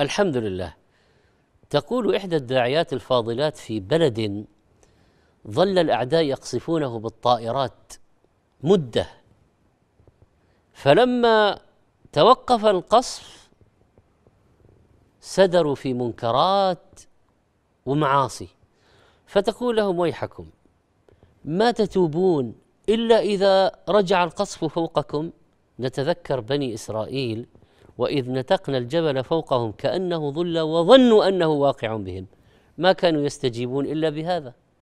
الحمد لله تقول إحدى الداعيات الفاضلات في بلد ظل الأعداء يقصفونه بالطائرات مدة فلما توقف القصف سدروا في منكرات ومعاصي فتقول لهم ويحكم ما تتوبون إلا إذا رجع القصف فوقكم نتذكر بني إسرائيل وإذ نتقنا الجبل فوقهم كأنه ظل وظنوا أنه واقع بهم ما كانوا يستجيبون إلا بهذا